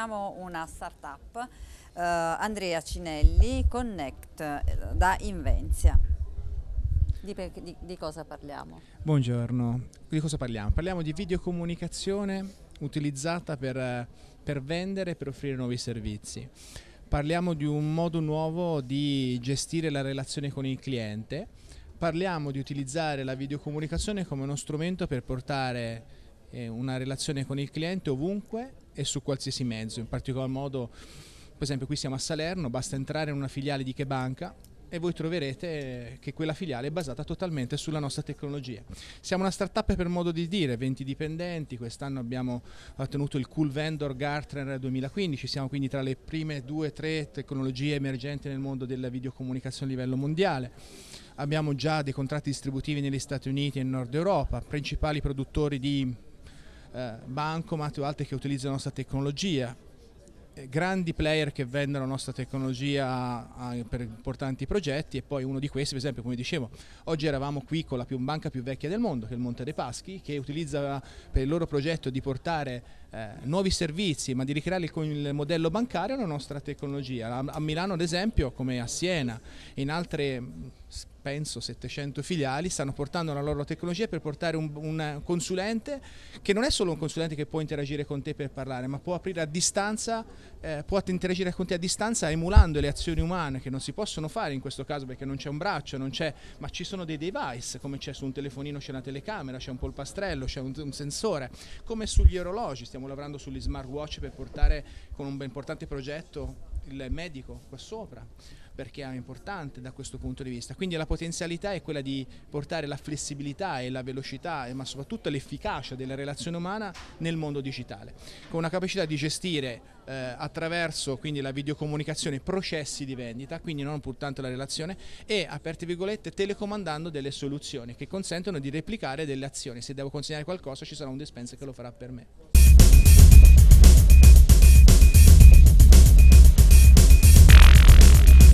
Siamo una startup, up eh, Andrea Cinelli, Connect da Invenzia. Di, di, di cosa parliamo? Buongiorno, di cosa parliamo? Parliamo di videocomunicazione utilizzata per, per vendere e per offrire nuovi servizi. Parliamo di un modo nuovo di gestire la relazione con il cliente, parliamo di utilizzare la videocomunicazione come uno strumento per portare eh, una relazione con il cliente ovunque e su qualsiasi mezzo, in particolar modo, per esempio qui siamo a Salerno, basta entrare in una filiale di che banca e voi troverete che quella filiale è basata totalmente sulla nostra tecnologia. Siamo una startup per modo di dire, 20 dipendenti, quest'anno abbiamo ottenuto il Cool Vendor Gartner 2015, siamo quindi tra le prime due o tre tecnologie emergenti nel mondo della videocomunicazione a livello mondiale. Abbiamo già dei contratti distributivi negli Stati Uniti e in Nord Europa, principali produttori di eh, bancomat o altri che utilizzano la nostra tecnologia, eh, grandi player che vendono la nostra tecnologia per importanti progetti e poi uno di questi, per esempio, come dicevo, oggi eravamo qui con la più, banca più vecchia del mondo, che è il Monte dei Paschi, che utilizza per il loro progetto di portare eh, nuovi servizi, ma di ricreare il, il, modello bancario la nostra tecnologia. A, a, Milano, ad esempio, come a Siena, in altre mm, penso 700 filiali stanno portando la loro tecnologia per portare un, un consulente che non è solo un consulente che può interagire con te per parlare, ma può aprire a distanza, eh, può interagire con te a distanza emulando le azioni umane che non si possono fare in questo caso perché non c'è un braccio, non c'è, ma ci sono dei device, come c'è su un telefonino c'è una telecamera, c'è un polpastrello, c'è un, un sensore, come sugli orologi, stiamo stiamo lavorando sugli smartwatch per portare con un importante progetto il medico qua sopra perché è importante da questo punto di vista. Quindi la potenzialità è quella di portare la flessibilità e la velocità, eh, ma soprattutto l'efficacia della relazione umana nel mondo digitale, con una capacità di gestire eh, attraverso quindi, la videocomunicazione processi di vendita, quindi non pur la relazione, e aperte virgolette telecomandando delle soluzioni che consentono di replicare delle azioni. Se devo consegnare qualcosa ci sarà un dispenser che lo farà per me.